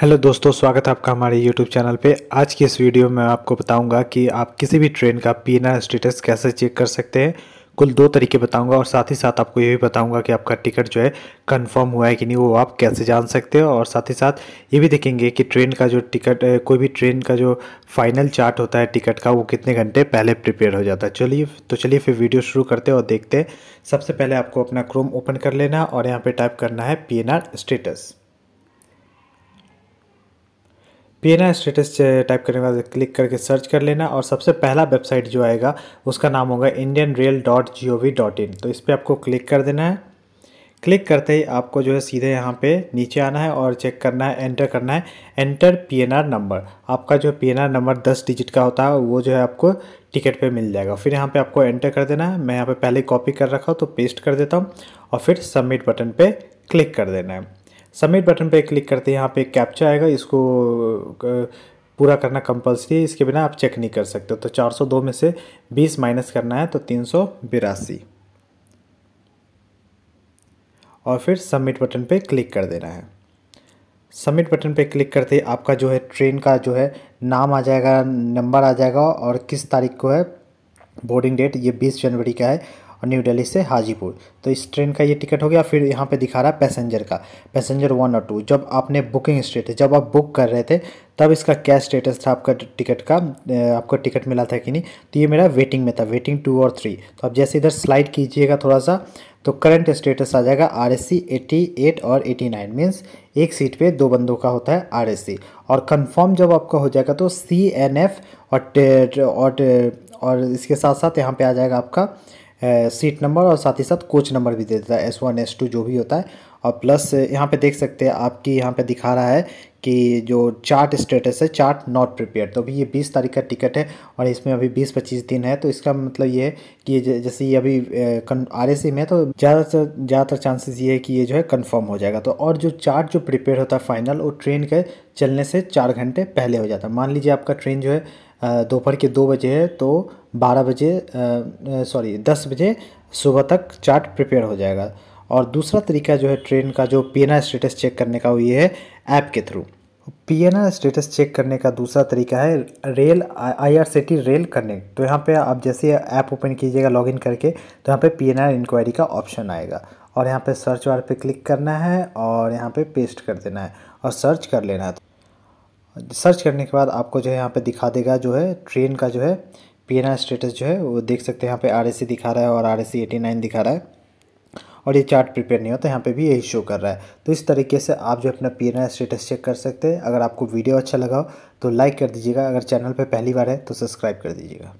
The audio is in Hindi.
हेलो दोस्तों स्वागत है आपका हमारे यूट्यूब चैनल पे आज की इस वीडियो में आपको बताऊंगा कि आप किसी भी ट्रेन का पी स्टेटस कैसे चेक कर सकते हैं कुल दो तरीके बताऊंगा और साथ ही साथ आपको ये भी बताऊंगा कि आपका टिकट जो है कंफर्म हुआ है कि नहीं वो आप कैसे जान सकते हो और साथ ही साथ ये भी देखेंगे कि ट्रेन का जो टिकट कोई भी ट्रेन का जो फाइनल चार्ट होता है टिकट का वो कितने घंटे पहले प्रिपेयर हो जाता है चलिए तो चलिए फिर वीडियो शुरू करते हैं और देखते हैं सबसे पहले आपको अपना क्रोम ओपन कर लेना और यहाँ पर टाइप करना है P status P N status type करने के बाद क्लिक करके सर्च कर लेना और सबसे पहला वेबसाइट जो आएगा उसका नाम होगा Indian rail dot G O V dot in तो इस पर आपको क्लिक कर देना है क्लिक करते ही आपको जो है सीधे यहाँ पे नीचे आना है और चेक करना है एंटर करना है एंटर पीएनआर नंबर आपका जो पीएनआर नंबर दस डिजिट का होता है वो जो है आपको टिकट पे मिल जाएगा फिर यहाँ पे आपको एंटर कर देना है मैं यहाँ पे पहले कॉपी कर रखा हूँ तो पेस्ट कर देता हूँ और फिर सबमिट बटन पे क्लिक कर देना है सबमिट बटन पर क्लिक करते हैं यहाँ पे कैप्चा आएगा इसको पूरा करना कंपलसरी है इसके बिना आप चेक नहीं कर सकते तो 402 में से 20 माइनस करना है तो तीन और फिर सबमिट बटन पे क्लिक कर देना है सबमिट बटन पे क्लिक करते ही आपका जो है ट्रेन का जो है नाम आ जाएगा नंबर आ जाएगा और किस तारीख को है बोर्डिंग डेट ये 20 जनवरी का है और न्यू दिल्ली से हाजीपुर तो इस ट्रेन का ये टिकट हो गया फिर यहाँ पे दिखा रहा है पैसेंजर का पैसेंजर वन और टू जब आपने बुकिंग स्टेटस जब आप बुक कर रहे थे तब इसका क्या स्टेटस था आपका टिकट का आपको टिकट मिला था कि नहीं तो ये मेरा वेटिंग में था वेटिंग टू और थ्री तो आप जैसे इधर स्लाइड कीजिएगा थोड़ा सा तो करंट स्टेटस आ जाएगा R S C eighty eight और एटी नाइन मीन्स एक सीट पे दो बंदों का होता है आर एस सी और कंफर्म जब आपका हो जाएगा तो सी एन एफ और और और इसके साथ साथ यहाँ पे आ जाएगा आपका सीट नंबर और साथ ही साथ कोच नंबर भी दे देता है एस वन एस टू जो भी होता है और प्लस यहाँ पे देख सकते हैं आपकी यहाँ पे दिखा रहा है कि जो चार्ट स्टेटस है चार्ट नॉट प्रिपेयर तो अभी ये 20 तारीख का टिकट है और इसमें अभी 20-25 दिन है तो इसका मतलब ये है कि ये जैसे ये अभी आर एस में है तो ज़्यादातर ज़्यादातर चांसेस ये है कि ये जो है कंफर्म हो जाएगा तो और जो चार्ट जो प्रिपेयर होता है फाइनल वो ट्रेन के चलने से चार घंटे पहले हो जाता है मान लीजिए आपका ट्रेन जो है दोपहर के दो बजे है तो बारह बजे सॉरी दस बजे सुबह तक चार्ट प्रिपेयर हो जाएगा और दूसरा तरीका जो है ट्रेन का जो पी स्टेटस चेक करने का वो ये है ऐप के थ्रू पी स्टेटस चेक करने का दूसरा तरीका है रेल आईआरसीटी रेल कनेक्ट तो यहाँ पे आप जैसे ऐप ओपन कीजिएगा लॉगिन करके तो यहाँ पे पी एन इंक्वायरी का ऑप्शन आएगा और यहाँ पे सर्च वार पे क्लिक करना है और यहाँ पे पेस्ट कर देना है और सर्च कर लेना है सर्च करने के बाद आपको जो है यहाँ पे दिखा देगा जो है ट्रेन का जो है पी स्टेटस जो है वो देख सकते हैं यहाँ पे आर दिखा रहा है और आर नाइन दिखा रहा है और ये चार्ट प्रिपेयर नहीं होता यहाँ पे भी यही शो कर रहा है तो इस तरीके से आप जो अपना पी स्टेटस चेक कर सकते हैं अगर आपको वीडियो अच्छा लगा हो तो लाइक कर दीजिएगा अगर चैनल पर पहली बार है तो सब्सक्राइब कर दीजिएगा